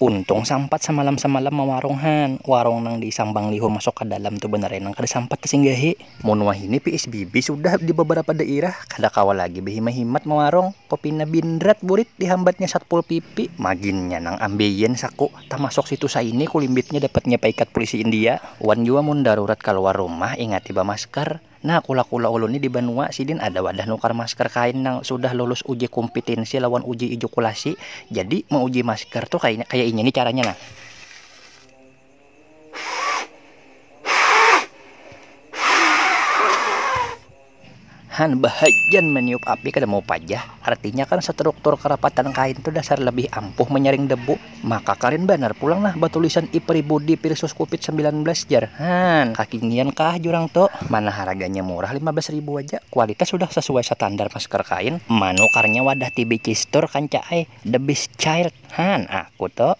Untung sampat semalam samalam mawaronghan. Warong nang di Sambang bangliho masuk ke dalam tuh beneran ya, nang kada sampat kesinggahi. Munwah ini PSBB sudah di beberapa daerah. Kada kawa lagi behimahimat mawarong. Kopi na bindrat burit dihambatnya satpol pipi. Maginnya nang ambeien saku. masuk situ sa ini kulimbitnya dapatnya paikat polisi India. Wan juga mun darurat keluar rumah ingat tiba masker. Nah kula-kula ulun ini di benua sidin ada wadah nukar masker kain yang sudah lulus uji kompetensi lawan uji ejakulasi. Jadi mau uji masker tuh kayaknya kayak ini nih caranya nah. Han bahajan meniup api kada mau pajah artinya kan struktur kerapatan kain itu dasar lebih ampuh menyaring debu maka kalian benar pulanglah batulisan Budi Pirsus Kupit 19 jar Han kakinian kah jurang to mana harganya murah 15 ribu aja kualitas sudah sesuai standar masker kain manukarnya wadah tibi TBC store kancai eh? the best child Han aku to